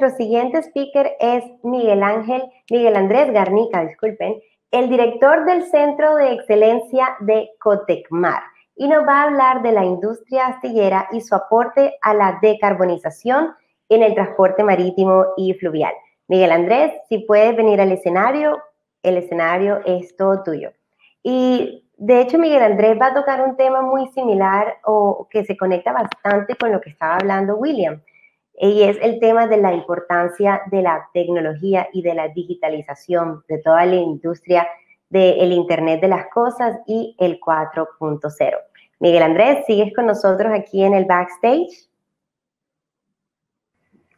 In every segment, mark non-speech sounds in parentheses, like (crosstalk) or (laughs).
nuestro siguiente speaker es Miguel Ángel, Miguel Andrés Garnica, disculpen, el director del Centro de Excelencia de Cotecmar y nos va a hablar de la industria astillera y su aporte a la decarbonización en el transporte marítimo y fluvial. Miguel Andrés, si puedes venir al escenario, el escenario es todo tuyo. Y de hecho, Miguel Andrés va a tocar un tema muy similar o que se conecta bastante con lo que estaba hablando William y es el tema de la importancia de la tecnología y de la digitalización de toda la industria del Internet de las Cosas y el 4.0. Miguel Andrés, ¿sigues con nosotros aquí en el backstage?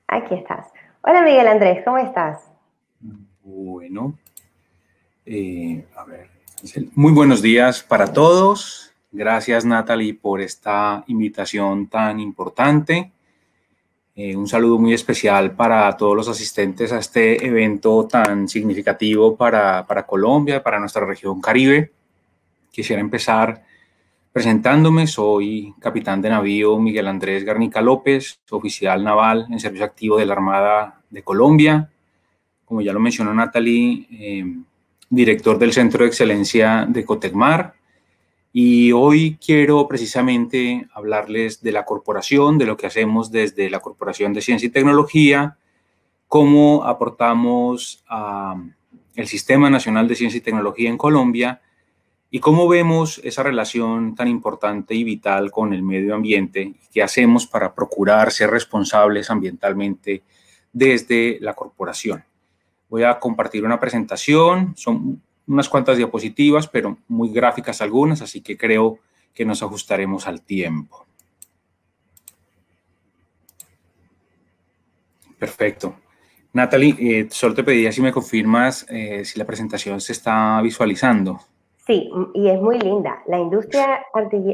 Aquí estás. Hola Miguel Andrés, ¿cómo estás? Bueno, eh, a ver, muy buenos días para todos. Gracias Natalie por esta invitación tan importante. Eh, un saludo muy especial para todos los asistentes a este evento tan significativo para, Colombia, para nuestra región Caribe. Quisiera empezar presentándome. Soy capitán de navío Miguel Andrés Garnica López, oficial naval en servicio activo de la Armada de Colombia. Como ya lo mencionó Natalie, eh, director del Centro de Excelencia de Cotecmar. Y hoy quiero precisamente hablarles de la corporación, de lo que hacemos desde la Corporación de Ciencia y Tecnología, cómo aportamos al um, Sistema Nacional de Ciencia y Tecnología en Colombia y cómo vemos esa relación tan importante y vital con el medio ambiente y qué hacemos para procurar ser responsables ambientalmente desde la corporación. Voy a compartir una presentación, son unas cuantas diapositivas, pero muy gráficas algunas, así que creo que nos ajustaremos al tiempo. Perfecto. Natalie, eh, solo te pediría si me confirmas eh, si la presentación se está visualizando. Sí, y es muy linda. La industria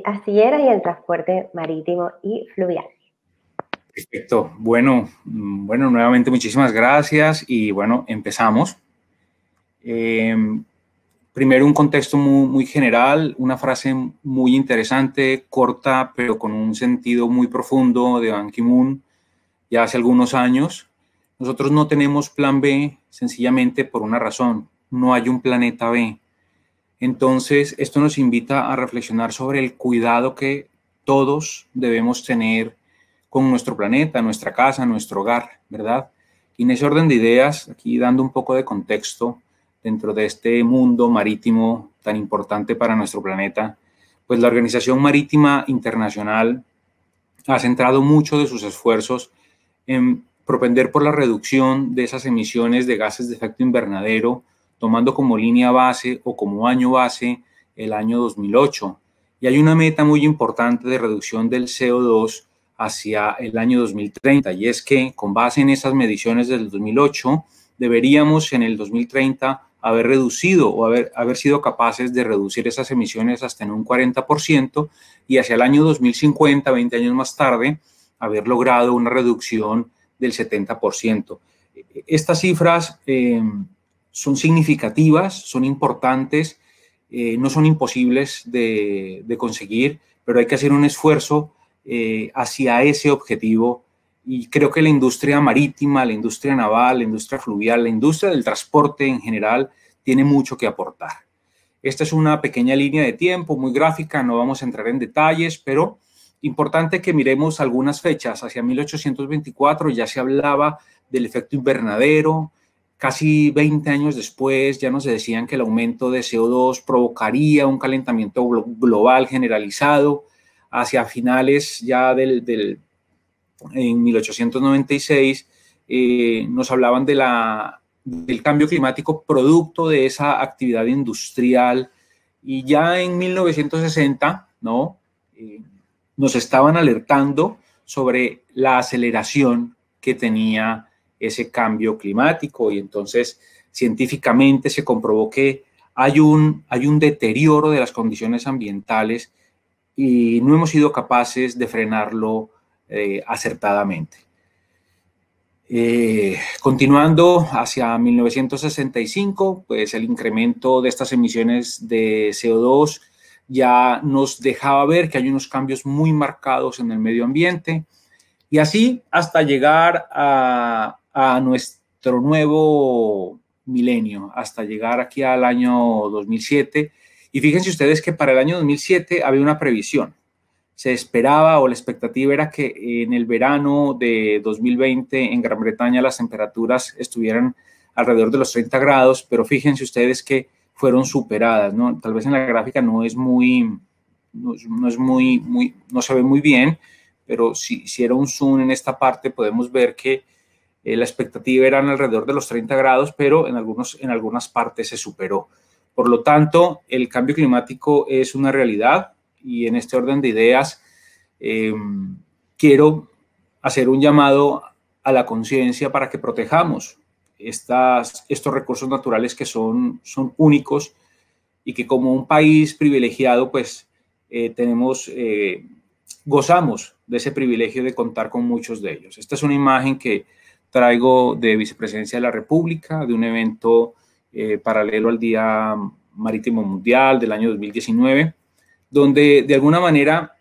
astillera y el transporte marítimo y fluvial. Perfecto. Bueno, bueno, nuevamente muchísimas gracias y bueno, empezamos. Em, primero un contexto muy, general, una frase muy interesante, corta, pero con un sentido muy profundo de Ban Ki-moon ya hace algunos años. Nosotros no tenemos plan B sencillamente por una razón, no hay un planeta B. Entonces, esto nos invita a reflexionar sobre el cuidado que todos debemos tener con nuestro planeta, nuestra casa, nuestro hogar, ¿verdad? Y en ese orden de ideas, aquí dando un poco de contexto, dentro de este mundo marítimo tan importante para nuestro planeta, pues la Organización Marítima Internacional ha centrado mucho de sus esfuerzos en propender por la reducción de esas emisiones de gases de efecto invernadero, tomando como línea base o como año base el año 2008. Y hay una meta muy importante de reducción del CO2 hacia el año 2030, y es que con base en esas mediciones del 2008, deberíamos en el 2030 haber reducido o haber, haber sido capaces de reducir esas emisiones hasta en un 40% y hacia el año 2050, 20 años más tarde, haber logrado una reducción del 70%. Estas cifras eh, son significativas, son importantes, eh, no son imposibles de, conseguir, pero hay que hacer un esfuerzo eh, hacia ese objetivo y creo que la industria marítima, la industria naval, la industria fluvial, la industria del transporte en general tiene mucho que aportar. Esta es una pequeña línea de tiempo, muy gráfica, no vamos a entrar en detalles, pero importante que miremos algunas fechas. Hacia 1824 ya se hablaba del efecto invernadero, casi 20 años después ya nos decían que el aumento de CO2 provocaría un calentamiento global generalizado. Hacia finales ya del, del en 1896 eh, nos hablaban de del cambio climático producto de esa actividad industrial y ya en 1960 ¿no? Eh, nos estaban alertando sobre la aceleración que tenía ese cambio climático y entonces científicamente se comprobó que hay un, hay un deterioro de las condiciones ambientales y no hemos sido capaces de frenarlo eh, acertadamente. Eh, continuando hacia 1965, pues el incremento de estas emisiones de CO2 ya nos dejaba ver que hay unos cambios muy marcados en el medio ambiente y así hasta llegar a, a nuestro nuevo milenio, hasta llegar aquí al año 2007. Y fíjense ustedes que para el año 2007 había una previsión se esperaba o la expectativa era que en el verano de 2020 en Gran Bretaña las temperaturas estuvieran alrededor de los 30 grados, pero fíjense ustedes que fueron superadas, ¿no? Tal vez en la gráfica no es muy, no, es muy, muy, no se ve muy bien, pero si hiciera un zoom en esta parte podemos ver que eh, la expectativa era alrededor de los 30 grados, pero en, algunos, en algunas partes se superó. Por lo tanto, el cambio climático es una realidad, y en este orden de ideas, eh, quiero hacer un llamado a la conciencia para que protejamos estas, estos recursos naturales que son, son únicos y que como un país privilegiado, pues eh, tenemos, eh, gozamos de ese privilegio de contar con muchos de ellos. Esta es una imagen que traigo de Vicepresidencia de la República, de un evento paralelo al Día Marítimo Mundial del año 2019 donde de alguna manera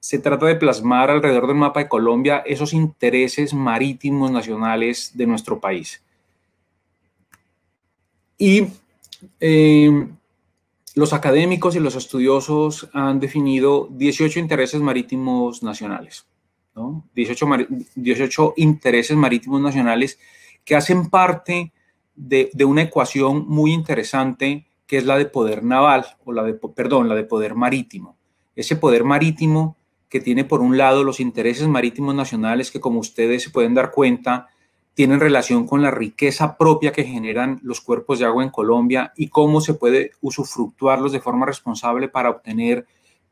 se trata de plasmar alrededor del mapa de Colombia esos intereses marítimos nacionales de nuestro país. Y em, los académicos y los estudiosos han definido 18 intereses marítimos nacionales, 18, 18, intereses marítimos nacionales que hacen parte de, de una ecuación muy interesante que es la de poder naval, o la de, perdón, la de poder marítimo. Ese poder marítimo que tiene por un lado los intereses marítimos nacionales que como ustedes se pueden dar cuenta, tienen relación con la riqueza propia que generan los cuerpos de agua en Colombia y cómo se puede usufructuarlos de forma responsable para obtener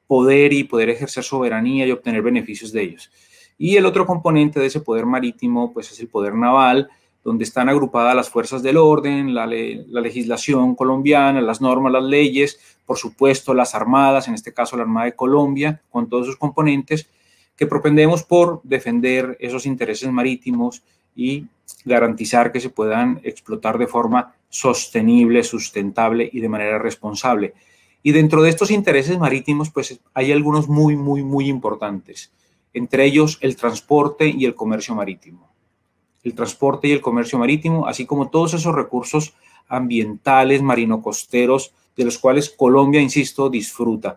poder y poder ejercer soberanía y obtener beneficios de ellos. Y el otro componente de ese poder marítimo, pues es el poder naval, donde están agrupadas las fuerzas del orden, la, legislación colombiana, las normas, las leyes, por supuesto las armadas, en este caso la Armada de Colombia, con todos sus componentes, que propendemos por defender esos intereses marítimos y garantizar que se puedan explotar de forma sostenible, sustentable y de manera responsable. Y dentro de estos intereses marítimos, pues hay algunos muy, muy, muy importantes, entre ellos el transporte y el comercio marítimo el transporte y el comercio marítimo, así como todos esos recursos ambientales, marino-costeros, de los cuales Colombia, insisto, disfruta.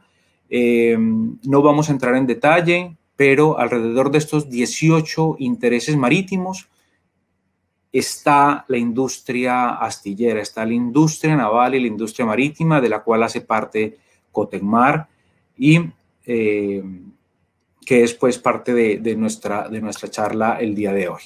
Eh, no vamos a entrar en detalle, pero alrededor de estos 18 intereses marítimos está la industria astillera, está la industria naval y la industria marítima, de la cual hace parte Cotecmar y eh, que es pues parte de, nuestra, de nuestra charla el día de hoy.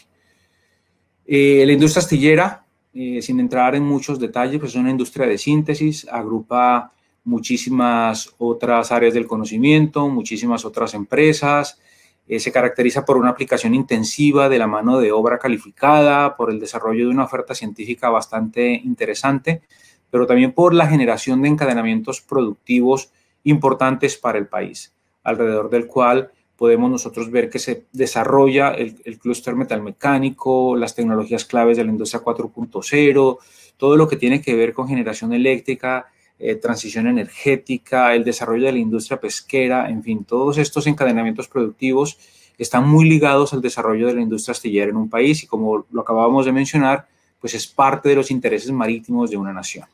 Eh, la industria astillera, eh, sin entrar en muchos detalles, pues es una industria de síntesis, agrupa muchísimas otras áreas del conocimiento, muchísimas otras empresas. Eh, se caracteriza por una aplicación intensiva de la mano de obra calificada, por el desarrollo de una oferta científica bastante interesante, pero también por la generación de encadenamientos productivos importantes para el país, alrededor del cual podemos nosotros ver que se desarrolla el, el clúster metalmecánico, las tecnologías claves de la industria 4.0, todo lo que tiene que ver con generación eléctrica, eh, transición energética, el desarrollo de la industria pesquera, en fin, todos estos encadenamientos productivos están muy ligados al desarrollo de la industria astillera en un país y como lo acabábamos de mencionar, pues es parte de los intereses marítimos de una nación.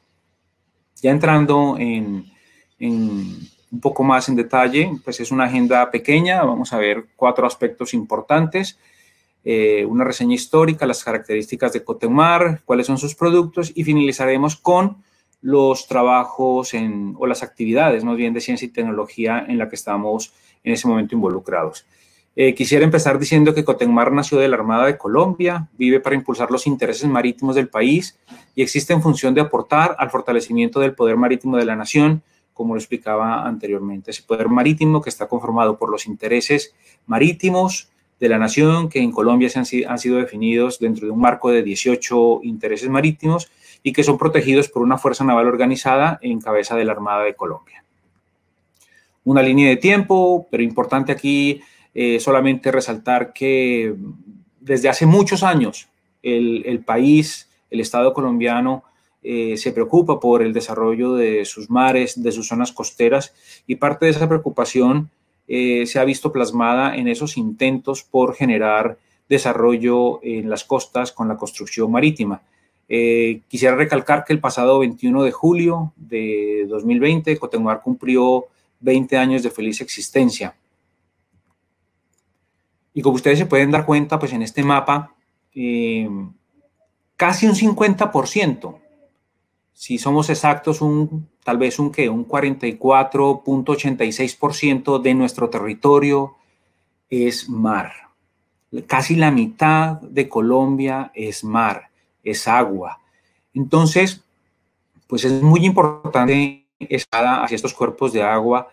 Ya entrando en un poco más en detalle, pues es una agenda pequeña, vamos a ver cuatro aspectos importantes, eh, una reseña histórica, las características de Cotemar, cuáles son sus productos y finalizaremos con los trabajos en, o las actividades más bien de ciencia y tecnología en la que estamos en ese momento involucrados. Eh, quisiera empezar diciendo que Cotemar nació de la Armada de Colombia, vive para impulsar los intereses marítimos del país y existe en función de aportar al fortalecimiento del poder marítimo de la nación, como lo explicaba anteriormente, ese poder marítimo que está conformado por los intereses marítimos de la nación, que en Colombia se han, sido definidos dentro de un marco de 18 intereses marítimos y que son protegidos por una fuerza naval organizada en cabeza de la Armada de Colombia. Una línea de tiempo, pero importante aquí eh, solamente resaltar que desde hace muchos años el país, el Estado colombiano, eh, se preocupa por el desarrollo de sus mares, de sus zonas costeras, y parte de esa preocupación eh, se ha visto plasmada en esos intentos por generar desarrollo en las costas con la construcción marítima. Eh, quisiera recalcar que el pasado 21 de julio de 2020, Cotenguar cumplió 20 años de feliz existencia. Y como ustedes se pueden dar cuenta, pues en este mapa, casi un 50% si somos exactos, un, tal vez un, un 44.86% de nuestro territorio es mar. Casi la mitad de Colombia es mar, es agua. Entonces, pues es muy importante estar hacia estos cuerpos de agua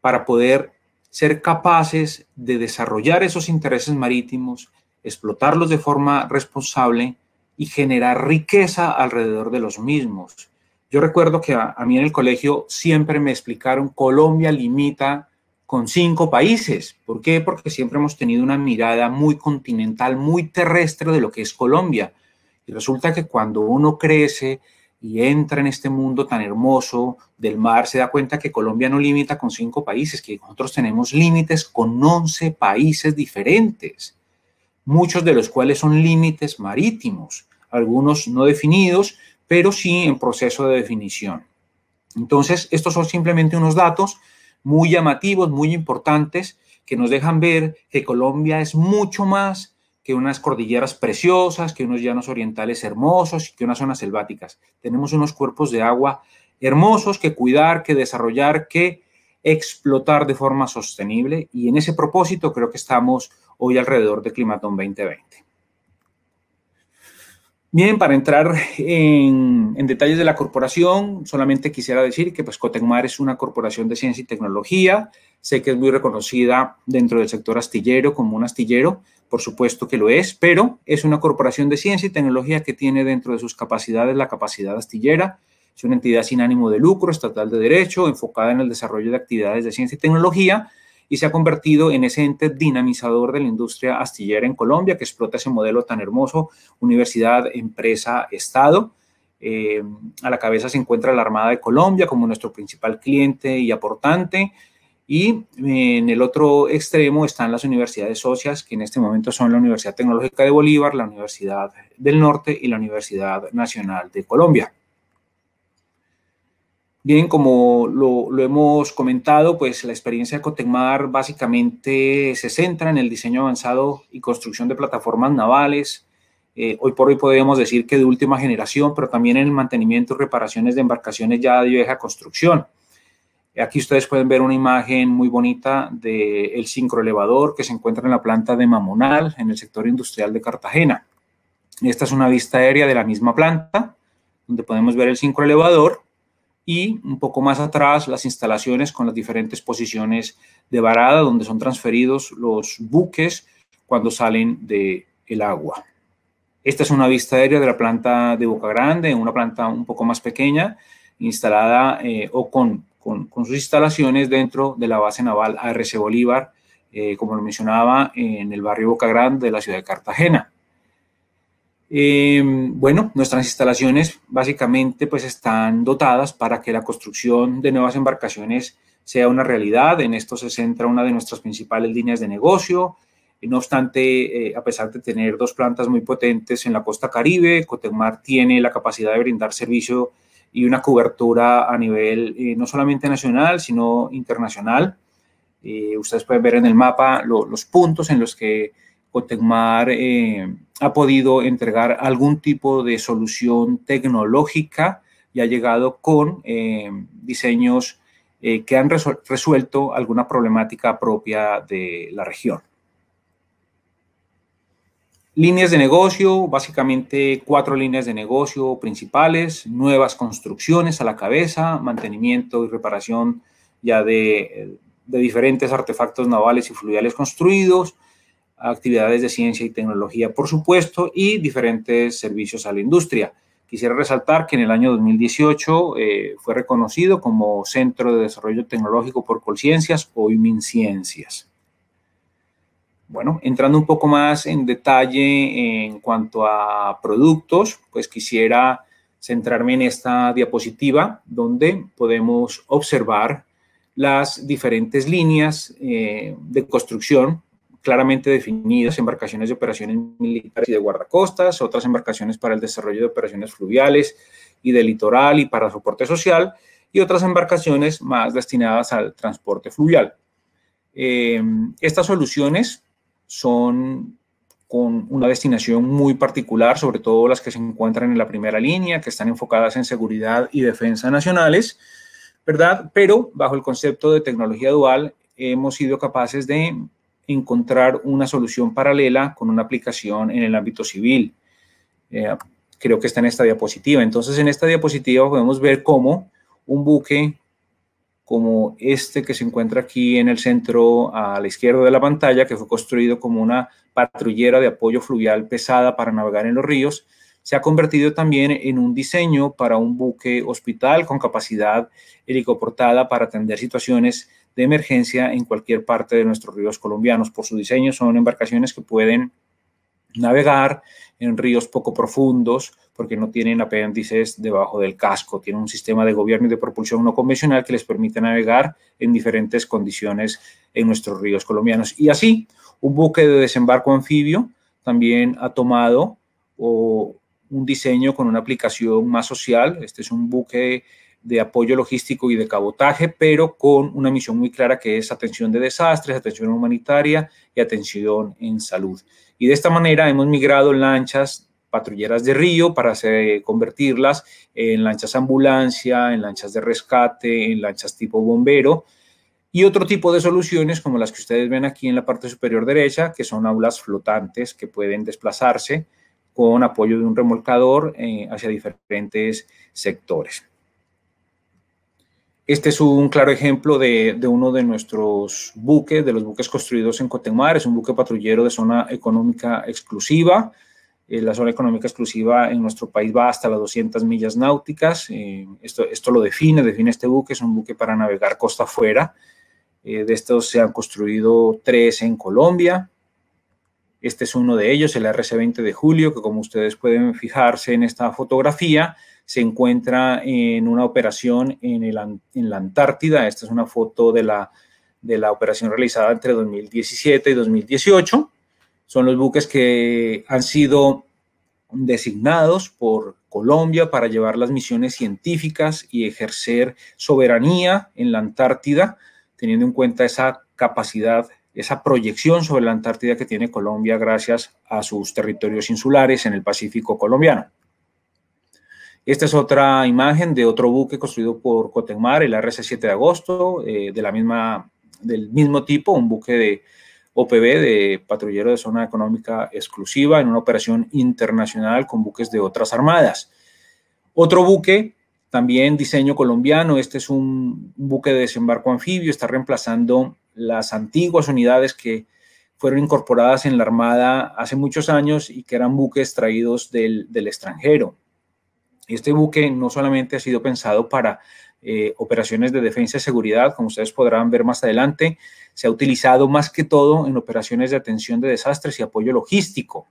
para poder ser capaces de desarrollar esos intereses marítimos, explotarlos de forma responsable y generar riqueza alrededor de los mismos. Yo recuerdo que a, mí en el colegio siempre me explicaron Colombia limita con cinco países. ¿Por qué? Porque siempre hemos tenido una mirada muy continental, muy terrestre de lo que es Colombia. Y resulta que cuando uno crece y entra en este mundo tan hermoso del mar, se da cuenta que Colombia no limita con cinco países, que nosotros tenemos límites con 11 países diferentes, muchos de los cuales son límites marítimos algunos no definidos, pero sí en proceso de definición. Entonces, estos son simplemente unos datos muy llamativos, muy importantes, que nos dejan ver que Colombia es mucho más que unas cordilleras preciosas, que unos llanos orientales hermosos y que unas zonas selváticas. Tenemos unos cuerpos de agua hermosos que cuidar, que desarrollar, que explotar de forma sostenible y en ese propósito creo que estamos hoy alrededor de Climatón 2020. Bien, para entrar en, detalles de la corporación, solamente quisiera decir que pues, es una corporación de ciencia y tecnología. Sé que es muy reconocida dentro del sector astillero como un astillero, por supuesto que lo es, pero es una corporación de ciencia y tecnología que tiene dentro de sus capacidades la capacidad astillera. Es una entidad sin ánimo de lucro, estatal de derecho, enfocada en el desarrollo de actividades de ciencia y tecnología y se ha convertido en ese ente dinamizador de la industria astillera en Colombia que explota ese modelo tan hermoso, universidad, empresa, Estado. Eh, a la cabeza se encuentra la Armada de Colombia como nuestro principal cliente y aportante. Y eh, en el otro extremo están las universidades socias, que en este momento son la Universidad Tecnológica de Bolívar, la Universidad del Norte y la Universidad Nacional de Colombia. Bien, como lo, hemos comentado, pues la experiencia de Cotecmar básicamente se centra en el diseño avanzado y construcción de plataformas navales. Eh, hoy por hoy podemos decir que de última generación, pero también en el mantenimiento y reparaciones de embarcaciones ya de vieja construcción. Aquí ustedes pueden ver una imagen muy bonita del el elevador que se encuentra en la planta de Mamonal, en el sector industrial de Cartagena. Esta es una vista aérea de la misma planta, donde podemos ver el sincroelevador y un poco más atrás las instalaciones con las diferentes posiciones de varada donde son transferidos los buques cuando salen del agua. Esta es una vista aérea de la planta de Boca Grande, una planta un poco más pequeña, instalada eh, o con, sus instalaciones dentro de la base naval ARC Bolívar, eh, como lo mencionaba, en el barrio Boca Grande de la ciudad de Cartagena. Em, bueno, nuestras instalaciones básicamente pues están dotadas para que la construcción de nuevas embarcaciones sea una realidad. En esto se centra una de nuestras principales líneas de negocio. Eh, no obstante, eh, a pesar de tener dos plantas muy potentes en la costa caribe, Cotemar tiene la capacidad de brindar servicio y una cobertura a nivel eh, no solamente nacional, sino internacional. ustedes pueden ver en el mapa los puntos en los que Cotemar ha podido entregar algún tipo de solución tecnológica y ha llegado con eh, diseños eh, que han resuelto alguna problemática propia de la región. Líneas de negocio, básicamente cuatro líneas de negocio principales, nuevas construcciones a la cabeza, mantenimiento y reparación ya de diferentes artefactos navales y fluviales construidos, actividades de ciencia y tecnología, por supuesto, y diferentes servicios a la industria. Quisiera resaltar que en el año 2018 eh, fue reconocido como Centro de Desarrollo Tecnológico por Colciencias o IMINCiencias. Bueno, entrando un poco más en detalle en cuanto a productos, pues quisiera centrarme en esta diapositiva donde podemos observar las diferentes líneas eh, de construcción claramente definidas embarcaciones de operaciones militares y de guardacostas, otras embarcaciones para el desarrollo de operaciones fluviales y de litoral y para soporte social, y otras embarcaciones más destinadas al transporte fluvial. Eh, estas soluciones son con una destinación muy particular, sobre todo las que se encuentran en la primera línea, que están enfocadas en seguridad y defensa nacionales, ¿verdad? Pero bajo el concepto de tecnología dual hemos sido capaces de encontrar una solución paralela con una aplicación en el ámbito civil. Eh, creo que está en esta diapositiva. Entonces, en esta diapositiva podemos ver cómo un buque como este que se encuentra aquí en el centro a la izquierda de la pantalla, que fue construido como una patrullera de apoyo fluvial pesada para navegar en los ríos, se ha convertido también en un diseño para un buque hospital con capacidad helicoportada para atender situaciones de emergencia en cualquier parte de nuestros ríos colombianos. Por su diseño son embarcaciones que pueden navegar en ríos poco profundos porque no tienen apéndices debajo del casco. Tienen un sistema de gobierno y de propulsión no convencional que les permite navegar en diferentes condiciones en nuestros ríos colombianos. Y así, un buque de desembarco anfibio también ha tomado un diseño con una aplicación más social. Este es un buque de apoyo logístico y de cabotaje, pero con una misión muy clara que es atención de desastres, atención humanitaria y atención en salud. Y de esta manera hemos migrado lanchas patrulleras de río para hacer, eh, convertirlas en lanchas ambulancia, en lanchas de rescate, en lanchas tipo bombero y otro tipo de soluciones como las que ustedes ven aquí en la parte superior derecha, que son aulas flotantes que pueden desplazarse con apoyo de un remolcador eh, hacia diferentes sectores. Este es un claro ejemplo de, uno de nuestros buques, de los buques construidos en Cotemar. Es un buque patrullero de zona económica exclusiva. Eh, la zona económica exclusiva en nuestro país va hasta las 200 millas náuticas. Eh, esto, lo define, define este buque. Es un buque para navegar costa afuera. Eh, de estos se han construido tres en Colombia. Este es uno de ellos, el RC-20 de julio, que como ustedes pueden fijarse en esta fotografía, se encuentra en una operación en, la Antártida. Esta es una foto de la operación realizada entre 2017 y 2018. Son los buques que han sido designados por Colombia para llevar las misiones científicas y ejercer soberanía en la Antártida, teniendo en cuenta esa capacidad, esa proyección sobre la Antártida que tiene Colombia gracias a sus territorios insulares en el Pacífico colombiano. Esta es otra imagen de otro buque construido por Cotemar, el RC7 de agosto, eh, de la misma, del mismo tipo, un buque de OPB, de patrullero de zona económica exclusiva, en una operación internacional con buques de otras armadas. Otro buque, también diseño colombiano, este es un buque de desembarco anfibio, está reemplazando las antiguas unidades que fueron incorporadas en la Armada hace muchos años y que eran buques traídos del extranjero este buque no solamente ha sido pensado para eh, operaciones de defensa y seguridad, como ustedes podrán ver más adelante, se ha utilizado más que todo en operaciones de atención de desastres y apoyo logístico.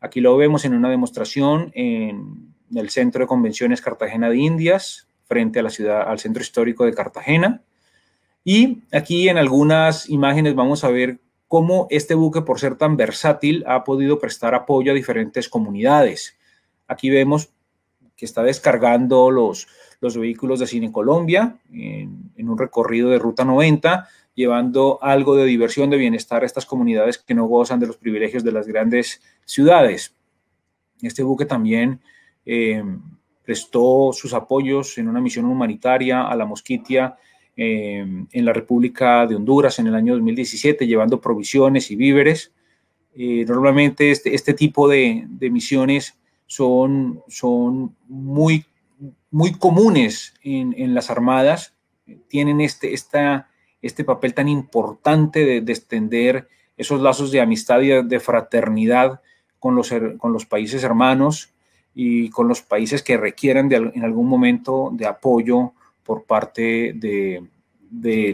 Aquí lo vemos en una demostración en el Centro de Convenciones Cartagena de Indias, frente a la ciudad, al Centro Histórico de Cartagena. Y aquí en algunas imágenes vamos a ver cómo este buque, por ser tan versátil, ha podido prestar apoyo a diferentes comunidades. Aquí vemos que está descargando los, los vehículos de Cine en Colombia en, un recorrido de Ruta 90, llevando algo de diversión, de bienestar a estas comunidades que no gozan de los privilegios de las grandes ciudades. Este buque también eh, prestó sus apoyos en una misión humanitaria a la Mosquitia eh, en la República de Honduras en el año 2017, llevando provisiones y víveres. Eh, normalmente este, este tipo de misiones son, son muy, muy comunes en, las armadas, tienen este, este papel tan importante de, extender esos lazos de amistad y de fraternidad con los, con los países hermanos y con los países que requieran en algún momento de apoyo por parte de,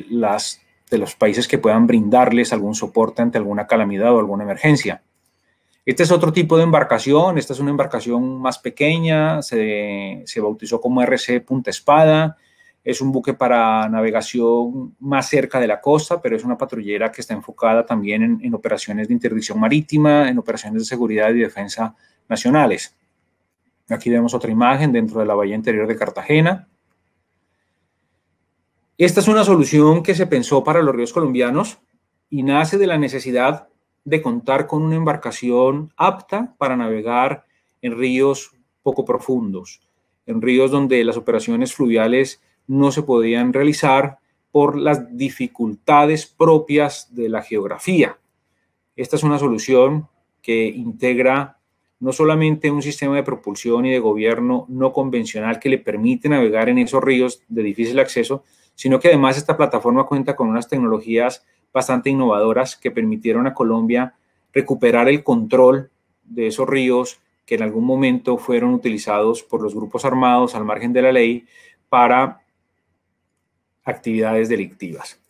las, de los países que puedan brindarles algún soporte ante alguna calamidad o alguna emergencia. Este es otro tipo de embarcación, esta es una embarcación más pequeña, se, bautizó como RC Punta Espada, es un buque para navegación más cerca de la costa, pero es una patrullera que está enfocada también en, operaciones de interdicción marítima, en operaciones de seguridad y defensa nacionales. Aquí vemos otra imagen dentro de la bahía interior de Cartagena. Esta es una solución que se pensó para los ríos colombianos y nace de la necesidad de contar con una embarcación apta para navegar en ríos poco profundos, en ríos donde las operaciones fluviales no se podían realizar por las dificultades propias de la geografía. Esta es una solución que integra no solamente un sistema de propulsión y de gobierno no convencional que le permite navegar en esos ríos de difícil acceso, sino que además esta plataforma cuenta con unas tecnologías bastante innovadoras que permitieron a Colombia recuperar el control de esos ríos que en algún momento fueron utilizados por los grupos armados al margen de la ley para actividades delictivas.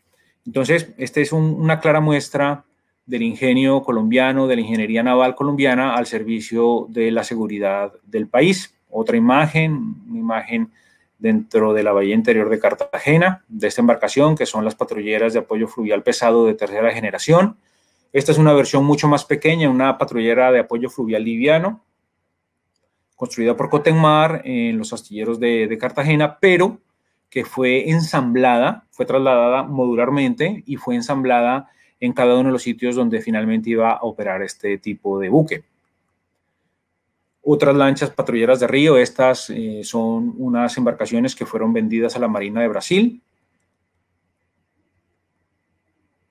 Entonces, esta es una clara muestra del ingenio colombiano, de la ingeniería naval colombiana al servicio de la seguridad del país. Otra imagen, una imagen dentro de la bahía interior de Cartagena de esta embarcación, que son las patrulleras de apoyo fluvial pesado de tercera generación. Esta es una versión mucho más pequeña, una patrullera de apoyo fluvial liviano, construida por Cotemar en los astilleros de Cartagena, pero que fue ensamblada, fue trasladada modularmente y fue ensamblada en cada uno de los sitios donde finalmente iba a operar este tipo de buque otras lanchas patrulleras de río. Estas eh, son unas embarcaciones que fueron vendidas a la Marina de Brasil.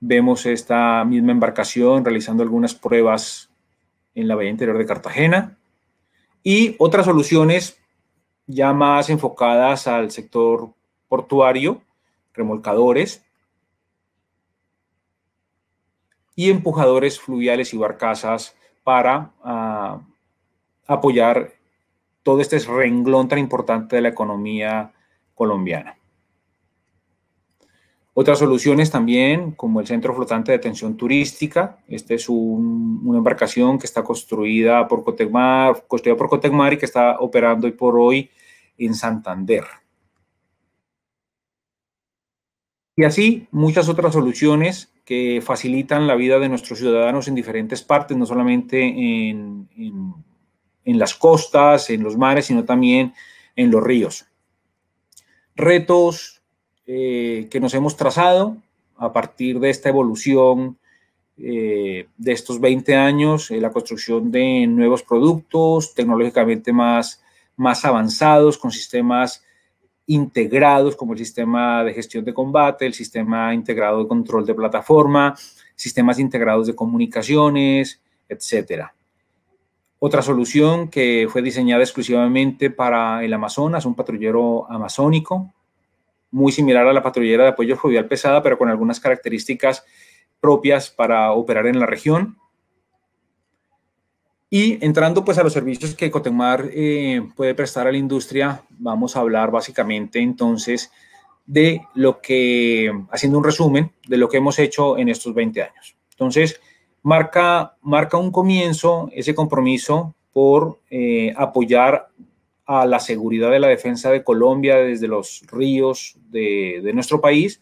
Vemos esta misma embarcación realizando algunas pruebas en la bahía interior de Cartagena. Y otras soluciones ya más enfocadas al sector portuario, remolcadores y empujadores fluviales y barcazas para ah, apoyar todo este renglón tan importante de la economía colombiana. Otras soluciones también, como el Centro Flotante de Atención Turística. Esta es una embarcación que está construida por Cotecmar, construida por Cotecmar y que está operando hoy por hoy en Santander. Y así muchas otras soluciones que facilitan la vida de nuestros ciudadanos en diferentes partes, no solamente en en las costas, en los mares, sino también en los ríos. Retos eh, que nos hemos trazado a partir de esta evolución eh, de estos 20 años, eh, la construcción de nuevos productos tecnológicamente más, más avanzados, con sistemas integrados como el sistema de gestión de combate, el sistema integrado de control de plataforma, sistemas integrados de comunicaciones, etcétera. Otra solución que fue diseñada exclusivamente para el Amazonas, un patrullero amazónico, muy similar a la patrullera de apoyo fluvial pesada, pero con algunas características propias para operar en la región. Y entrando pues a los servicios que Cotemar eh, puede prestar a la industria, vamos a hablar básicamente entonces de lo que, haciendo un resumen de lo que hemos hecho en estos 20 años. Entonces, marca, marca un comienzo ese compromiso por eh, apoyar a la seguridad de la defensa de Colombia desde los ríos de, de nuestro país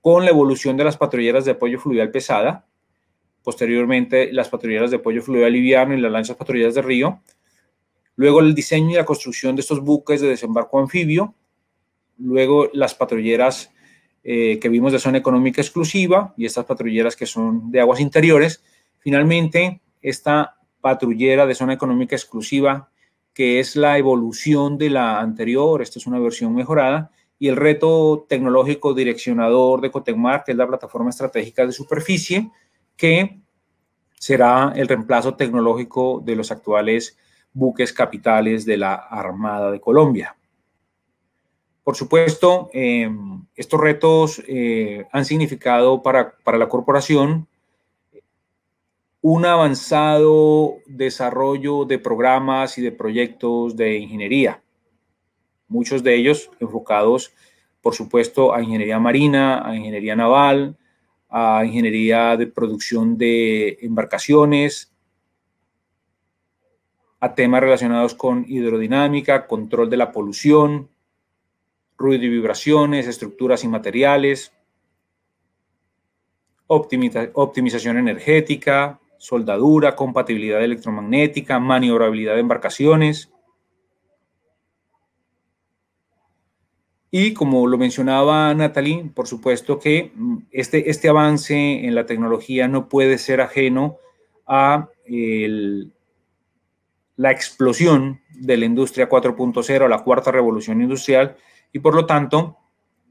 con la evolución de las patrulleras de apoyo fluvial pesada, posteriormente las patrulleras de apoyo fluvial liviano y las lanchas patrulleras de río, luego el diseño y la construcción de estos buques de desembarco anfibio, luego las patrulleras eh, que vimos de zona económica exclusiva y estas patrulleras que son de aguas interiores, Finalmente, esta patrullera de zona económica exclusiva, que es la evolución de la anterior, esta es una versión mejorada, y el reto tecnológico direccionador de Cotecmar, que es la plataforma estratégica de superficie, que será el reemplazo tecnológico de los actuales buques capitales de la Armada de Colombia. Por supuesto, eh, estos retos eh, han significado para, para la corporación un avanzado desarrollo de programas y de proyectos de ingeniería, muchos de ellos enfocados, por supuesto, a ingeniería marina, a ingeniería naval, a ingeniería de producción de embarcaciones, a temas relacionados con hidrodinámica, control de la polución, ruido y vibraciones, estructuras y materiales, optimización energética, soldadura, compatibilidad electromagnética, maniobrabilidad de embarcaciones. Y como lo mencionaba Natalie, por supuesto que mm, este, este avance en la tecnología no puede ser ajeno a la explosión de la industria 4.0, la cuarta revolución industrial, y por lo tanto,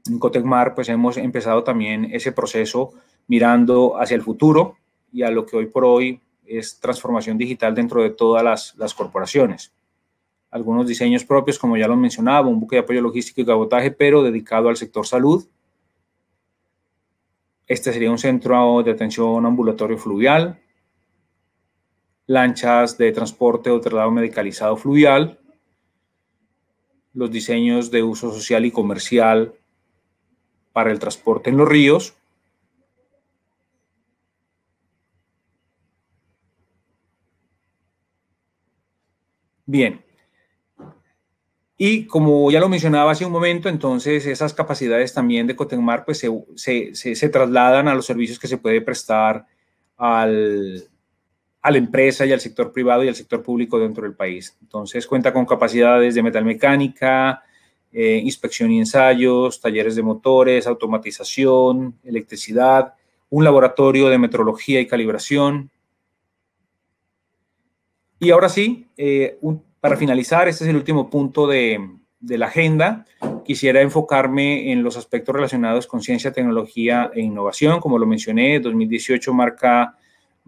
en Cotecmar pues hemos empezado también ese proceso mirando hacia el futuro, y a lo que hoy por hoy es transformación digital dentro de todas las, corporaciones. Algunos diseños propios, como ya lo mencionaba, un buque de apoyo logístico y cabotaje, pero dedicado al sector salud. Este sería un centro de atención ambulatorio fluvial, lanchas de transporte o traslado medicalizado fluvial, los diseños de uso social y comercial para el transporte en los ríos, Bien. Y como ya lo mencionaba hace un momento, entonces esas capacidades también de COTEMAR, pues se, trasladan a los servicios que se puede prestar al, a la empresa y al sector privado y al sector público dentro del país. Entonces cuenta con capacidades de metalmecánica, eh, inspección y ensayos, talleres de motores, automatización, electricidad, un laboratorio de metrología y calibración, y ahora sí, eh, para finalizar, este es el último punto de, la agenda. Quisiera enfocarme en los aspectos relacionados con ciencia, tecnología e innovación. Como lo mencioné, 2018 marca,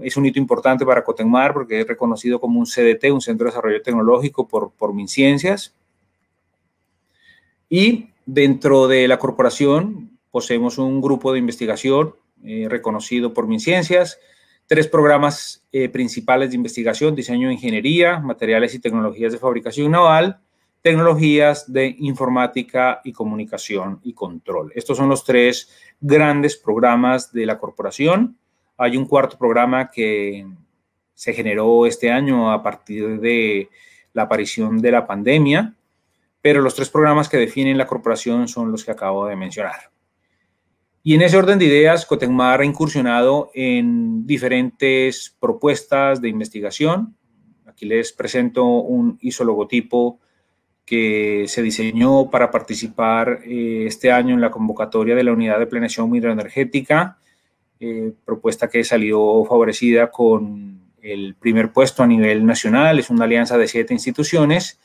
es un hito importante para Cotenmar porque es reconocido como un CDT, un Centro de Desarrollo Tecnológico por, por MinCiencias. Y dentro de la corporación poseemos un grupo de investigación eh, reconocido por MinCiencias tres programas eh, principales de investigación, diseño e ingeniería, materiales y tecnologías de fabricación naval, tecnologías de informática y comunicación y control. Estos son los tres grandes programas de la corporación. Hay un cuarto programa que se generó este año a partir de la aparición de la pandemia, pero los tres programas que definen la corporación son los que acabo de mencionar. Y en ese orden de ideas, Cotecmar ha incursionado en diferentes propuestas de investigación. Aquí les presento un isologotipo que se diseñó para participar eh, este año en la convocatoria de la Unidad de Planeación Hidroenergética, eh, propuesta que salió favorecida con el primer puesto a nivel nacional, es una alianza de siete instituciones,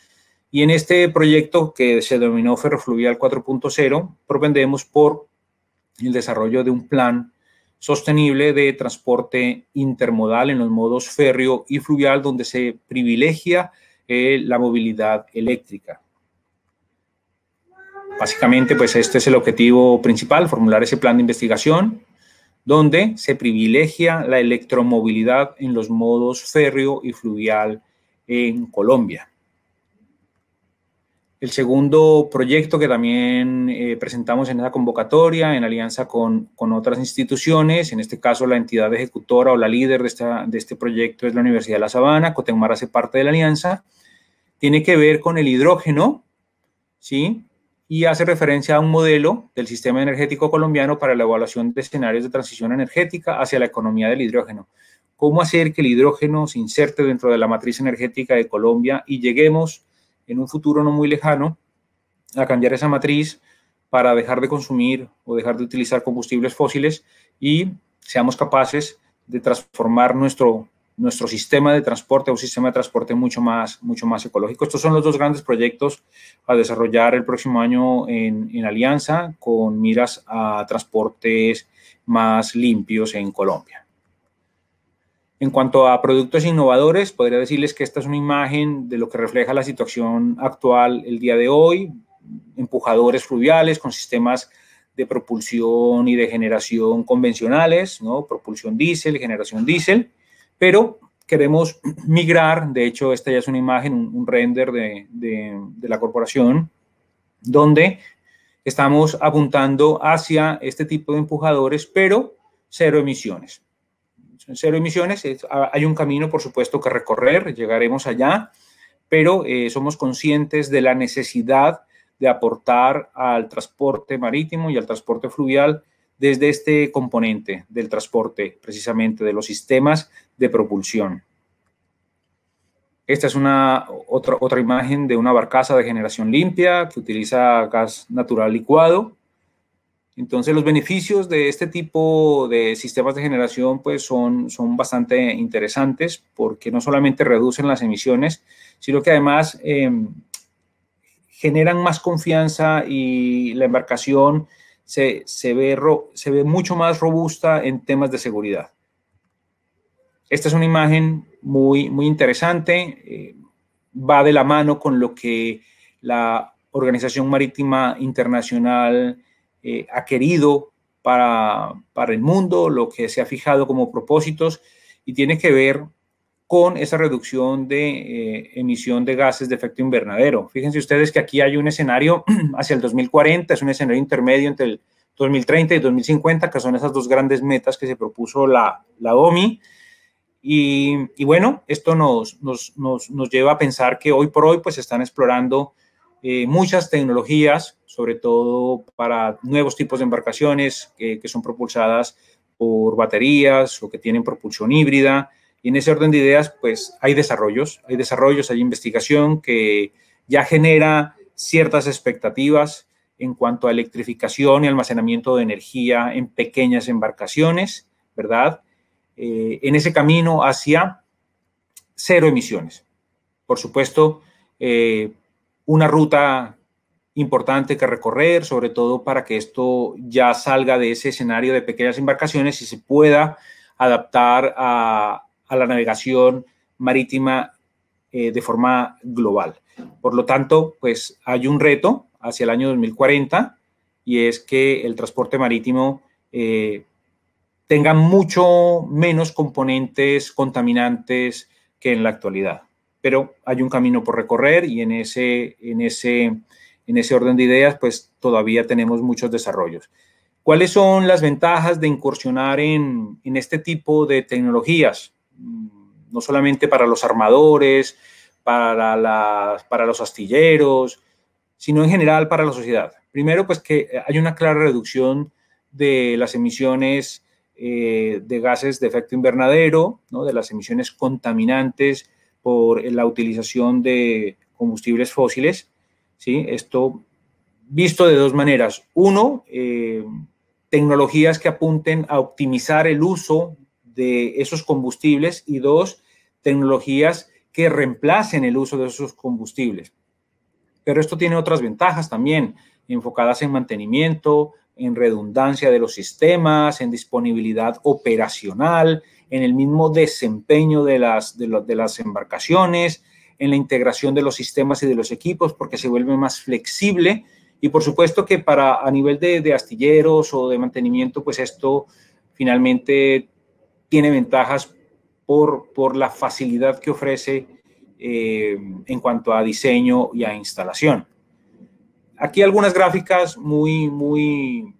y en este proyecto que se denominó Ferrofluvial 4.0, propendemos por el desarrollo de un plan sostenible de transporte intermodal en los modos férreo y fluvial, donde se privilegia eh, la movilidad eléctrica. Básicamente, pues este es el objetivo principal, formular ese plan de investigación, donde se privilegia la electromovilidad en los modos férreo y fluvial en Colombia. El segundo proyecto que también eh, presentamos en esa convocatoria, en alianza con, otras instituciones, en este caso la entidad ejecutora o la líder de, de este proyecto es la Universidad de La Sabana, Cotemar hace parte de la alianza, tiene que ver con el hidrógeno, ¿sí? Y hace referencia a un modelo del sistema energético colombiano para la evaluación de escenarios de transición energética hacia la economía del hidrógeno. ¿Cómo hacer que el hidrógeno se inserte dentro de la matriz energética de Colombia y lleguemos en un futuro no muy lejano a cambiar esa matriz para dejar de consumir o dejar de utilizar combustibles fósiles y seamos capaces de transformar nuestro, nuestro sistema de transporte a un sistema de transporte mucho más, mucho más ecológico. Estos son los dos grandes proyectos a desarrollar el próximo año en alianza con miras a transportes más limpios en Colombia. En cuanto a productos innovadores, podría decirles que esta es una imagen de lo que refleja la situación actual el día de hoy, empujadores fluviales con sistemas de propulsión y de generación convencionales, ¿no? propulsión diésel, generación diésel, pero queremos (clears throat) migrar, de hecho esta ya es una imagen, un, render de la corporación, donde estamos apuntando hacia este tipo de empujadores, pero cero emisiones cero emisiones, ah, hay un camino, por supuesto, que recorrer, llegaremos allá, pero eh, somos conscientes de la necesidad de aportar al transporte marítimo y al transporte fluvial desde este componente del transporte, precisamente de los sistemas de propulsión. Esta es una, otra, otra imagen de una barcaza de generación limpia que utiliza gas natural licuado entonces los beneficios de este tipo de sistemas de generación pues son, son bastante interesantes porque no solamente reducen las emisiones, sino que además em, generan más confianza y la embarcación se, ve se ve mucho más robusta en temas de seguridad. Esta es una imagen muy, muy interesante, eh, va de la mano con lo que la Organización Marítima Internacional eh, ha querido para, el mundo, lo que se ha fijado como propósitos y tiene que ver con esa reducción de eh, emisión de gases de efecto invernadero. Fíjense ustedes que aquí hay un escenario (clears throat) hacia el 2040, es un escenario intermedio entre el 2030 y 2050, que son esas dos grandes metas que se propuso la, OMI. Y, bueno, esto nos, nos, lleva a pensar que hoy por hoy pues están explorando eh, muchas tecnologías, sobre todo para nuevos tipos de embarcaciones que, son propulsadas por baterías o que tienen propulsión híbrida. Y en ese orden de ideas, pues hay desarrollos, hay desarrollos, hay investigación que ya genera ciertas expectativas en cuanto a electrificación y almacenamiento de energía en pequeñas embarcaciones, ¿verdad? Eh, en ese camino hacia cero emisiones. Por supuesto, eh, una ruta importante que recorrer, sobre todo para que esto ya salga de ese escenario de pequeñas embarcaciones y se pueda adaptar a, la navegación marítima eh, de forma global. Por lo tanto, pues hay un reto hacia el año 2040 y es que el transporte marítimo eh, tenga mucho menos componentes contaminantes que en la actualidad pero hay un camino por recorrer y en ese, en en ese orden de ideas, pues todavía tenemos muchos desarrollos. ¿Cuáles son las ventajas de incursionar en, este tipo de tecnologías? Mm, no solamente para los armadores, para, las, para los astilleros, sino en general para la sociedad. Primero, pues que hay una clara reducción de las emisiones eh, de gases de efecto invernadero, de las emisiones contaminantes por la utilización de combustibles fósiles. ¿sí? Esto visto de dos maneras. Uno, eh, tecnologías que apunten a optimizar el uso de esos combustibles y dos, tecnologías que reemplacen el uso de esos combustibles. Pero esto tiene otras ventajas también, enfocadas en mantenimiento, en redundancia de los sistemas, en disponibilidad operacional, en el mismo desempeño de las, de, las embarcaciones, en la integración de los sistemas y de los equipos, porque se vuelve más flexible. Y por supuesto que para a nivel de, astilleros o de mantenimiento, pues esto finalmente tiene ventajas por, la facilidad que ofrece eh, en cuanto a diseño y a instalación. Aquí algunas gráficas muy, muy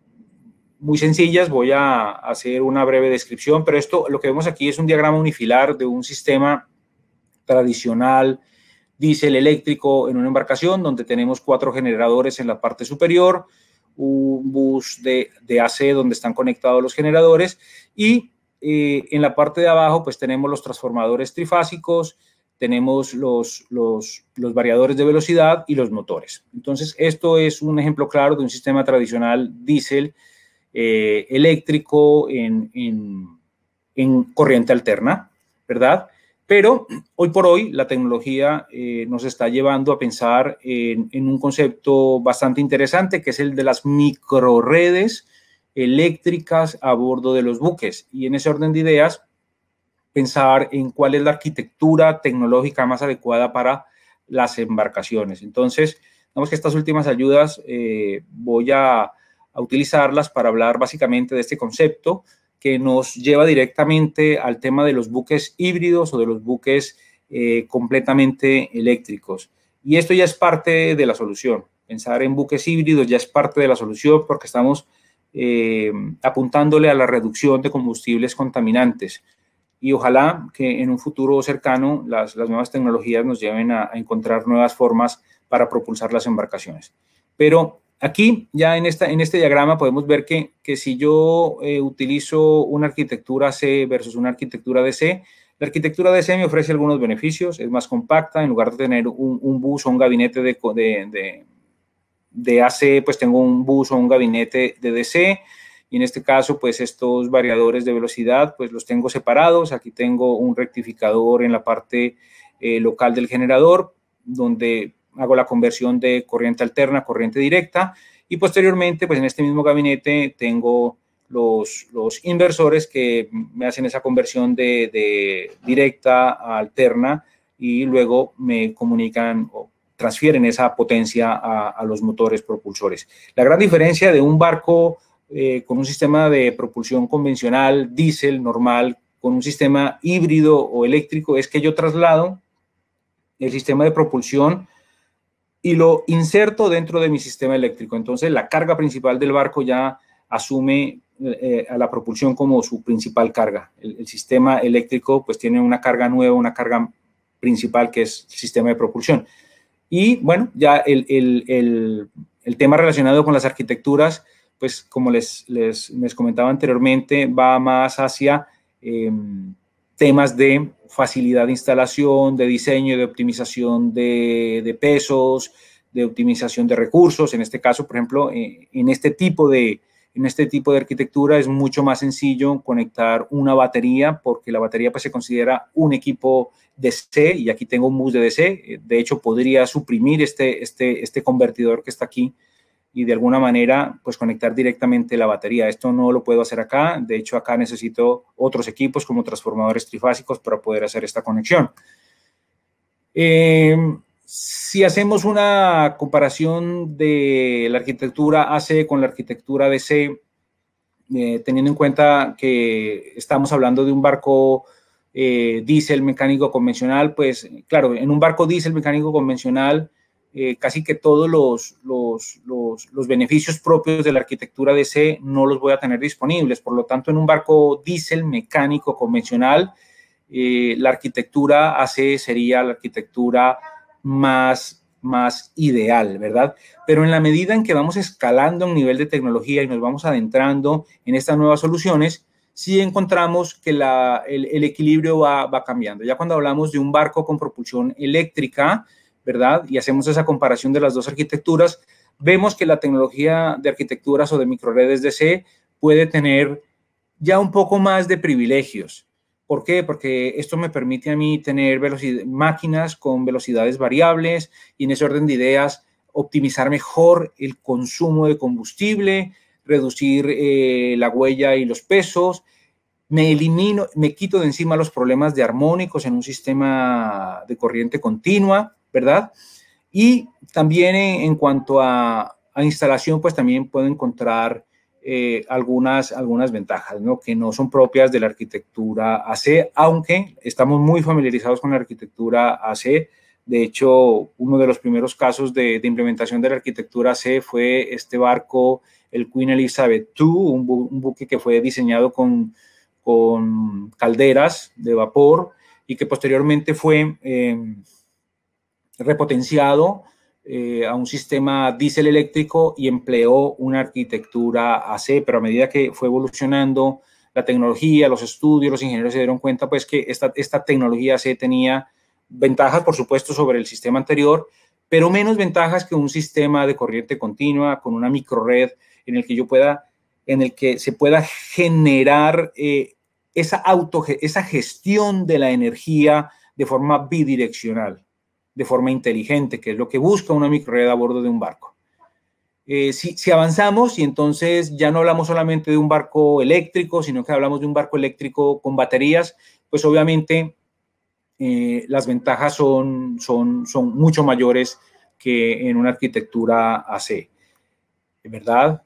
muy sencillas, voy a hacer una breve descripción, pero esto lo que vemos aquí es un diagrama unifilar de un sistema tradicional diésel eléctrico en una embarcación donde tenemos cuatro generadores en la parte superior, un bus de, de AC donde están conectados los generadores y eh, en la parte de abajo pues tenemos los transformadores trifásicos, tenemos los, los, los, variadores de velocidad y los motores. Entonces esto es un ejemplo claro de un sistema tradicional diésel eh, eléctrico, en, corriente alterna, ¿verdad? Pero hoy por hoy la tecnología eh, nos está llevando a pensar en, un concepto bastante interesante, que es el de las microredes eléctricas a bordo de los buques. Y en ese orden de ideas, pensar en cuál es la arquitectura tecnológica más adecuada para las embarcaciones. Entonces, vamos que estas últimas ayudas eh, voy a a utilizarlas para hablar básicamente de este concepto que nos lleva directamente al tema de los buques híbridos o de los buques eh, completamente eléctricos. Y esto ya es parte de la solución. Pensar en buques híbridos ya es parte de la solución porque estamos eh, apuntándole a la reducción de combustibles contaminantes. Y ojalá que en un futuro cercano las, nuevas tecnologías nos lleven a, a encontrar nuevas formas para propulsar las embarcaciones. Pero Aquí ya en, esta, en este diagrama podemos ver que, si yo eh, utilizo una arquitectura C versus una arquitectura DC, la arquitectura DC me ofrece algunos beneficios, es más compacta, en lugar de tener un, bus o un gabinete de, de, de, AC, pues tengo un bus o un gabinete de DC, y en este caso, pues estos variadores de velocidad, pues los tengo separados, aquí tengo un rectificador en la parte eh, local del generador, donde hago la conversión de corriente alterna, a corriente directa, y posteriormente, pues en este mismo gabinete tengo los, inversores que me hacen esa conversión de, directa a alterna y luego me comunican o transfieren esa potencia a, los motores propulsores. La gran diferencia de un barco eh, con un sistema de propulsión convencional, diésel, normal, con un sistema híbrido o eléctrico, es que yo traslado el sistema de propulsión y lo inserto dentro de mi sistema eléctrico. Entonces la carga principal del barco ya asume eh, a la propulsión como su principal carga. El, sistema eléctrico pues tiene una carga nueva, una carga principal que es el sistema de propulsión. Y bueno, ya el, el, el tema relacionado con las arquitecturas, pues como les, les, les comentaba anteriormente, va más hacia... Em, temas de facilidad de instalación, de diseño, de optimización de, pesos, de optimización de recursos. En este caso, por ejemplo, eh, en, este tipo de, en este tipo de arquitectura es mucho más sencillo conectar una batería porque la batería pues, se considera un equipo DC y aquí tengo un bus de DC. Eh, de hecho, podría suprimir este, este, este convertidor que está aquí y de alguna manera pues conectar directamente la batería. Esto no lo puedo hacer acá, de hecho acá necesito otros equipos como transformadores trifásicos para poder hacer esta conexión. Em, si hacemos una comparación de la arquitectura AC con la arquitectura DC, eh, teniendo en cuenta que estamos hablando de un barco eh, diésel mecánico convencional, pues claro, en un barco diésel mecánico convencional, eh, casi que todos los, beneficios propios de la arquitectura DC no los voy a tener disponibles. Por lo tanto, en un barco diésel mecánico convencional, eh, la arquitectura AC sería la arquitectura más, más ideal, ¿verdad? Pero en la medida en que vamos escalando un nivel de tecnología y nos vamos adentrando en estas nuevas soluciones, sí encontramos que el, equilibrio va cambiando. Ya cuando hablamos de un barco con propulsión eléctrica, ¿verdad? Y hacemos esa comparación de las dos arquitecturas, vemos que la tecnología de arquitecturas o de microredes DC puede tener ya un poco más de privilegios. ¿Por qué? Porque esto me permite a mí tener máquinas con velocidades variables y en ese orden de ideas optimizar mejor el consumo de combustible, reducir eh, la huella y los pesos, me elimino, me quito de encima los problemas de armónicos en un sistema de corriente continua, ¿verdad? Y también en, cuanto a, instalación, pues también puedo encontrar eh, algunas, algunas ventajas, ¿no? Que no son propias de la arquitectura AC, aunque estamos muy familiarizados con la arquitectura AC. De hecho, uno de los primeros casos de, implementación de la arquitectura AC fue este barco, el Queen Elizabeth II, un, buque que fue diseñado con, con calderas de vapor y que posteriormente fue em, repotenciado eh, a un sistema diésel eléctrico y empleó una arquitectura AC, pero a medida que fue evolucionando la tecnología, los estudios, los ingenieros se dieron cuenta pues que esta, esta tecnología AC tenía ventajas, por supuesto, sobre el sistema anterior, pero menos ventajas que un sistema de corriente continua con una microred en el que yo pueda, en el que se pueda generar eh, esa, auto, esa gestión de la energía de forma bidireccional de forma inteligente, que es lo que busca una microred a bordo de un barco. Eh, si, avanzamos y entonces ya no hablamos solamente de un barco eléctrico, sino que hablamos de un barco eléctrico con baterías, pues obviamente eh, las ventajas son, son, son mucho mayores que en una arquitectura AC, ¿verdad?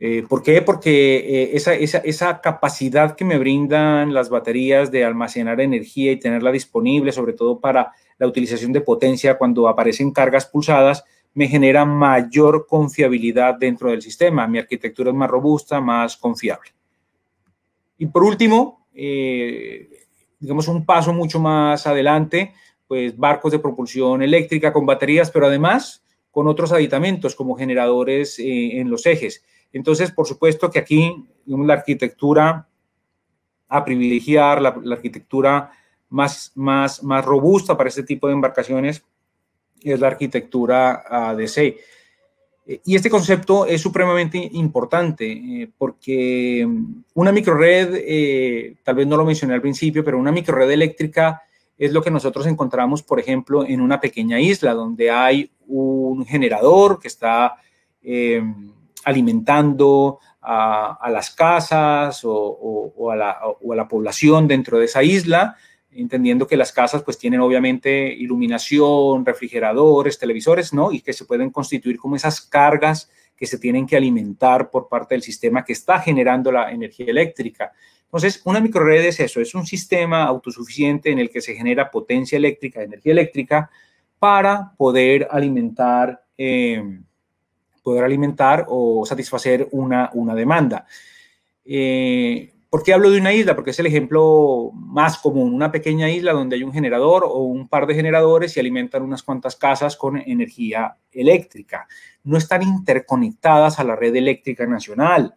Eh, ¿Por qué? Porque eh, esa, capacidad que me brindan las baterías de almacenar energía y tenerla disponible, sobre todo para la utilización de potencia cuando aparecen cargas pulsadas, me genera mayor confiabilidad dentro del sistema. Mi arquitectura es más robusta, más confiable. Y por último, eh, digamos un paso mucho más adelante, pues barcos de propulsión eléctrica con baterías, pero además con otros aditamentos como generadores en los ejes entonces, por supuesto que aquí la arquitectura a privilegiar, la, arquitectura más, más, más robusta para este tipo de embarcaciones es la arquitectura ADC. Ah, y este concepto es supremamente importante eh, porque una microred, eh, tal vez no lo mencioné al principio, pero una microred eléctrica es lo que nosotros encontramos, por ejemplo, en una pequeña isla donde hay un generador que está eh, alimentando a, las casas o, a la, población dentro de esa isla, entendiendo que las casas pues tienen obviamente iluminación, refrigeradores, televisores, ¿no? Y que se pueden constituir como esas cargas que se tienen que alimentar por parte del sistema que está generando la energía eléctrica. Entonces, una microred es eso, es un sistema autosuficiente en el que se genera potencia eléctrica, energía eléctrica, para poder alimentar eh, poder alimentar o satisfacer una, una demanda. Eh, ¿Por qué hablo de una isla? Porque es el ejemplo más común, una pequeña isla donde hay un generador o un par de generadores y alimentan unas cuantas casas con energía eléctrica. No están interconectadas a la red eléctrica nacional.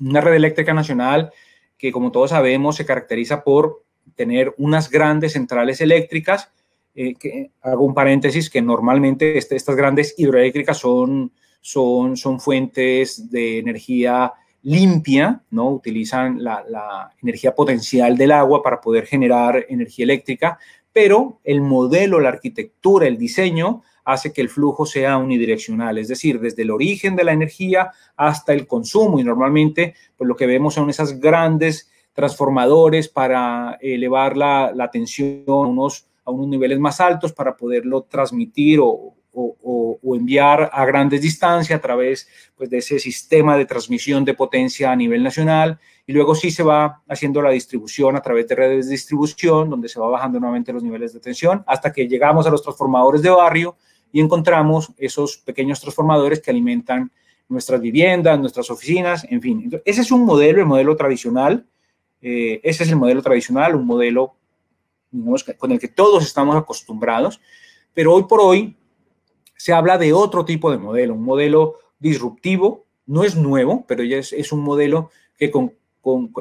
Una red eléctrica nacional que, como todos sabemos, se caracteriza por tener unas grandes centrales eléctricas eh, hago un paréntesis, que normalmente este, estas grandes hidroeléctricas son, son, son fuentes de energía limpia, ¿no? Utilizan la, energía potencial del agua para poder generar energía eléctrica, pero el modelo, la arquitectura, el diseño hace que el flujo sea unidireccional, es decir, desde el origen de la energía hasta el consumo. Y normalmente, pues lo que vemos son esas grandes transformadores para elevar la, la tensión a unos a unos niveles más altos para poderlo transmitir o, enviar a grandes distancias a través pues, de ese sistema de transmisión de potencia a nivel nacional. Y luego sí se va haciendo la distribución a través de redes de distribución, donde se va bajando nuevamente los niveles de tensión, hasta que llegamos a los transformadores de barrio y encontramos esos pequeños transformadores que alimentan nuestras viviendas, nuestras oficinas, en fin. ese es un modelo, el modelo tradicional. Eh, ese es el modelo tradicional, un modelo con el que todos estamos acostumbrados, pero hoy por hoy se habla de otro tipo de modelo, un modelo disruptivo, no es nuevo, pero ya es, un modelo que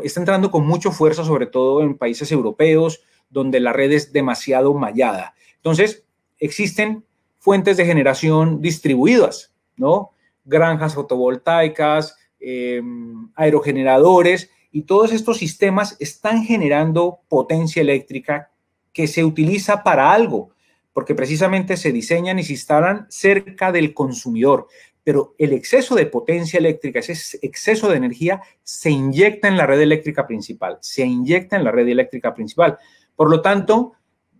está entrando con mucha fuerza, sobre todo en países europeos, donde la red es demasiado mallada. Entonces, existen fuentes de generación distribuidas, ¿no? Granjas fotovoltaicas, em, aerogeneradores, y todos estos sistemas están generando potencia eléctrica que se utiliza para algo, porque precisamente se diseñan y se instalan cerca del consumidor. Pero el exceso de potencia eléctrica, ese exceso de energía, se inyecta en la red eléctrica principal, se inyecta en la red eléctrica principal. Por lo tanto,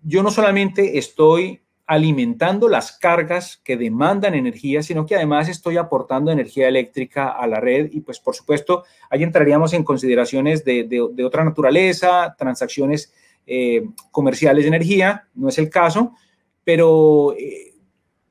yo no solamente estoy alimentando las cargas que demandan energía, sino que además estoy aportando energía eléctrica a la red y pues por supuesto ahí entraríamos en consideraciones de, de otra naturaleza, transacciones eh, comerciales de energía, no es el caso, pero, eh,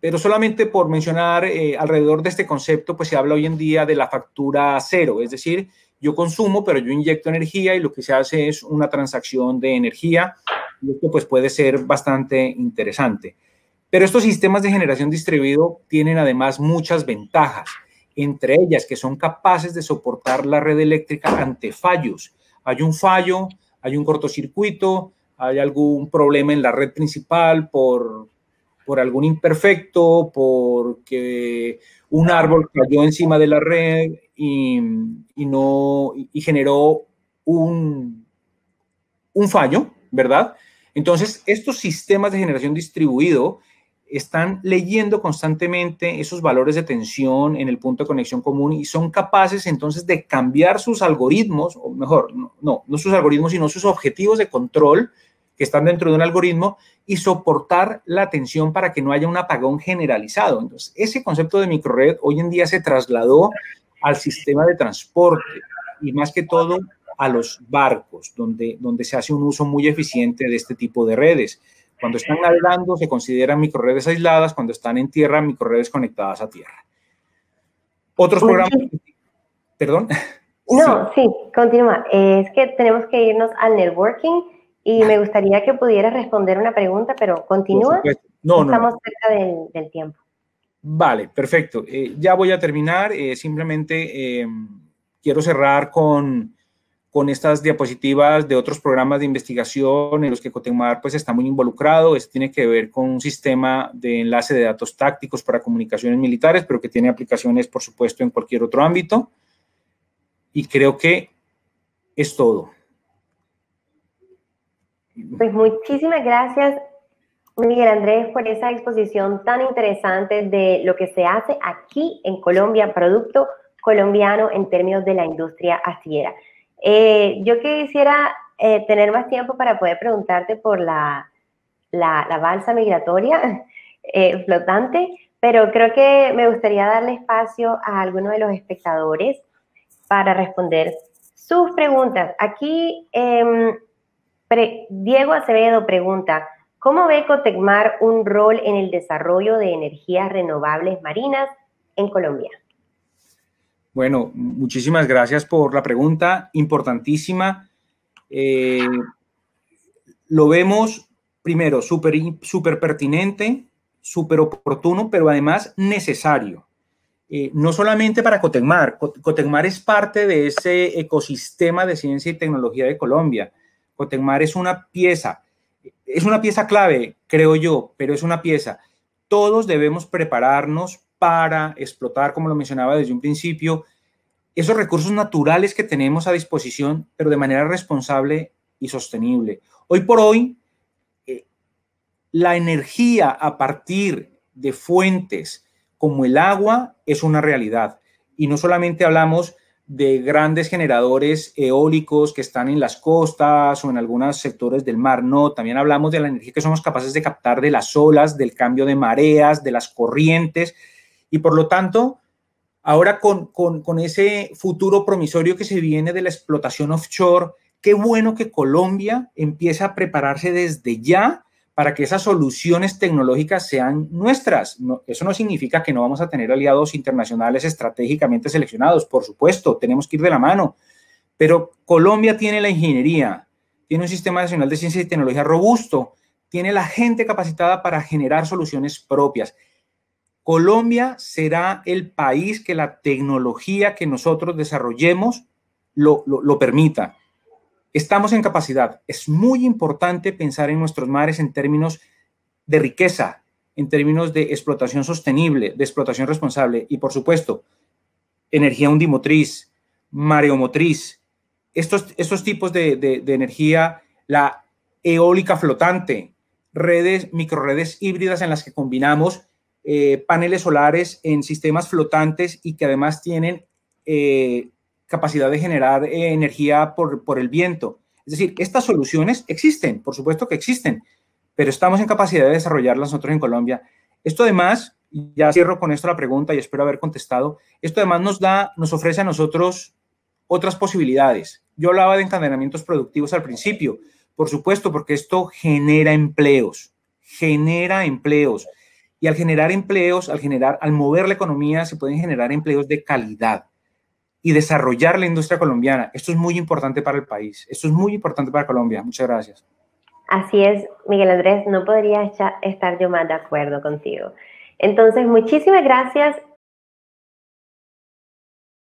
pero solamente por mencionar eh, alrededor de este concepto, pues se habla hoy en día de la factura cero, es decir, yo consumo, pero yo inyecto energía y lo que se hace es una transacción de energía, y esto pues puede ser bastante interesante. Pero estos sistemas de generación distribuido tienen además muchas ventajas, entre ellas que son capaces de soportar la red eléctrica ante fallos. Hay un fallo, hay un cortocircuito, hay algún problema en la red principal por, algún imperfecto, porque un árbol cayó encima de la red y, no, generó un, un fallo, ¿verdad? Entonces, estos sistemas de generación distribuido están leyendo constantemente esos valores de tensión en el punto de conexión común y son capaces entonces de cambiar sus algoritmos, o mejor, no, no, sus algoritmos, sino sus objetivos de control que están dentro de un algoritmo y soportar la tensión para que no haya un apagón generalizado. Entonces, ese concepto de microred hoy en día se trasladó al sistema de transporte y más que todo a los barcos, donde, donde se hace un uso muy eficiente de este tipo de redes. Cuando están hablando, se consideran microredes aisladas, cuando están en tierra, microredes conectadas a tierra. Otros programas... Perdón. No, sí, continúa. es que tenemos que irnos al networking y me gustaría que pudieras responder una pregunta, pero continúa. No, no, Estamos cerca del, tiempo. Vale, perfecto. Eh, ya voy a terminar. Eh, simplemente eh, quiero cerrar con con estas diapositivas de otros programas de investigación en los que Cotemar pues está muy involucrado. Esto tiene que ver con un sistema de enlace de datos tácticos para comunicaciones militares, pero que tiene aplicaciones, por supuesto, en cualquier otro ámbito. Y creo que es todo. Pues muchísimas gracias, Miguel Andrés, por esa exposición tan interesante de lo que se hace aquí en Colombia, producto colombiano en términos de la industria astillera. Eh, yo quisiera eh, tener más tiempo para poder preguntarte por la, la, balsa migratoria (laughs) eh, flotante, pero creo que me gustaría darle espacio a alguno de los espectadores para responder sus preguntas. Aquí em, Diego Acevedo pregunta, ¿cómo ve Cotecmar un rol en el desarrollo de energías renovables marinas en Colombia? Bueno, muchísimas gracias por la pregunta, importantísima. Eh, lo vemos, primero, súper super pertinente, súper oportuno, pero además necesario. Eh, no solamente para Cotecmar, Cotecmar es parte de ese ecosistema de ciencia y tecnología de Colombia. Cotecmar es una pieza, es una pieza clave, creo yo, pero es una pieza. Todos debemos prepararnos para explotar, como lo mencionaba desde un principio, esos recursos naturales que tenemos a disposición, pero de manera responsable y sostenible. Hoy por hoy, eh, la energía a partir de fuentes como el agua es una realidad. Y no solamente hablamos de grandes generadores eólicos que están en las costas o en algunos sectores del mar. No, también hablamos de la energía que somos capaces de captar de las olas, del cambio de mareas, de las corrientes, y por lo tanto, ahora con, ese futuro promisorio que se viene de la explotación offshore, qué bueno que Colombia empiece a prepararse desde ya para que esas soluciones tecnológicas sean nuestras. eso no significa que no vamos a tener aliados internacionales estratégicamente seleccionados, por supuesto, tenemos que ir de la mano, pero Colombia tiene la ingeniería, tiene un sistema nacional de ciencia y tecnología robusto, tiene la gente capacitada para generar soluciones propias. Colombia será el país que la tecnología que nosotros desarrollemos lo, permita. Estamos en capacidad. Es muy importante pensar en nuestros mares en términos de riqueza, en términos de explotación sostenible, de explotación responsable y, por supuesto, energía undimotriz, mareomotriz, estos, estos tipos de, de energía, la eólica flotante, redes, microredes híbridas en las que combinamos eh, paneles solares en sistemas flotantes y que además tienen eh, capacidad de generar eh, energía por, el viento. Es decir, estas soluciones existen, por supuesto que existen, pero estamos en capacidad de desarrollarlas nosotros en Colombia. Esto además, ya cierro con esto la pregunta y espero haber contestado, esto además nos da, nos ofrece a nosotros otras posibilidades. Yo hablaba de encadenamientos productivos al principio, por supuesto, porque esto genera empleos, genera empleos. Y al generar empleos, al generar, al mover la economía, se pueden generar empleos de calidad y desarrollar la industria colombiana. Esto es muy importante para el país. Esto es muy importante para Colombia. Muchas gracias. Así es, Miguel Andrés, no podría estar yo más de acuerdo contigo. Entonces, muchísimas gracias